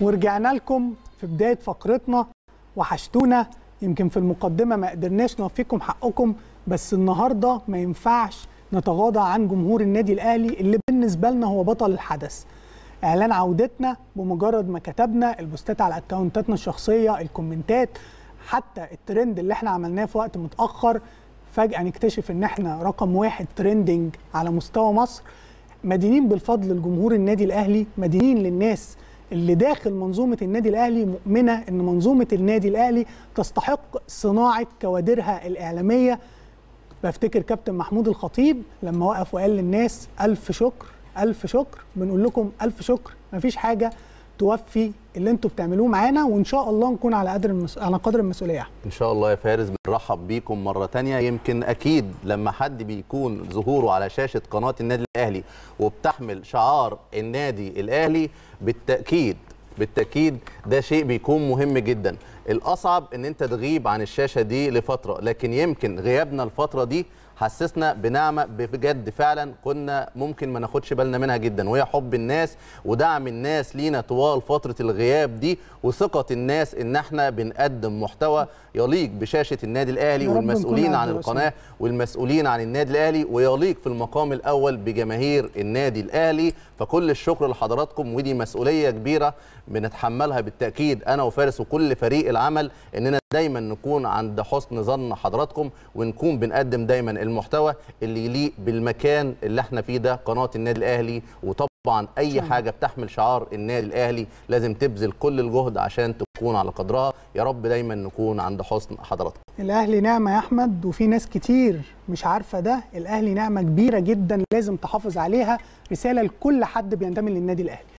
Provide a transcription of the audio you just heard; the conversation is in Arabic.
ورجعنا لكم في بدايه فقرتنا وحشتونا يمكن في المقدمه ما قدرناش نوفيكم حقكم بس النهارده ما ينفعش نتغاضى عن جمهور النادي الاهلي اللي بالنسبه لنا هو بطل الحدث اعلان عودتنا بمجرد ما كتبنا البوستات على اكونتاتنا الشخصيه الكومنتات حتى الترند اللي احنا عملناه في وقت متاخر فجاه نكتشف ان احنا رقم واحد ترندنج على مستوى مصر مدينين بالفضل لجمهور النادي الاهلي مدينين للناس اللي داخل منظومه النادي الاهلي مؤمنه ان منظومه النادي الاهلي تستحق صناعه كوادرها الاعلاميه بفتكر كابتن محمود الخطيب لما وقف وقال للناس الف شكر الف شكر بنقول لكم الف شكر مفيش حاجه توفي اللي انتم بتعملوه معانا وان شاء الله نكون على قدر المس... على قدر المسؤوليه ان شاء الله يا فارس بنرحب بيكم مره تانية يمكن اكيد لما حد بيكون ظهوره على شاشه قناه النادي الاهلي وبتحمل شعار النادي الاهلي بالتاكيد بالتاكيد ده شيء بيكون مهم جدا الاصعب ان انت تغيب عن الشاشه دي لفتره لكن يمكن غيابنا الفتره دي حسسنا بنعمه بجد فعلا كنا ممكن ما ناخدش بالنا منها جدا وهي حب الناس ودعم الناس لينا طوال فتره الغياب دي وثقه الناس ان احنا بنقدم محتوى يليق بشاشه النادي الاهلي والمسؤولين عن القناه والمسؤولين عن النادي الاهلي ويليق في المقام الاول بجماهير النادي الاهلي فكل الشكر لحضراتكم ودي مسؤوليه كبيره بنتحملها بالتاكيد انا وفارس وكل فريق العمل اننا دايما نكون عند حسن ظن حضراتكم ونكون بنقدم دايما المحتوى اللي يليق بالمكان اللي احنا فيه ده قناه النادي الاهلي وطبعا اي حاجه بتحمل شعار النادي الاهلي لازم تبذل كل الجهد عشان تكون على قدرها يا رب دايما نكون عند حسن حضراتكم الاهلي نعمه يا احمد وفي ناس كتير مش عارفه ده الاهلي نعمه كبيره جدا لازم تحافظ عليها رساله لكل حد بينتمي للنادي الاهلي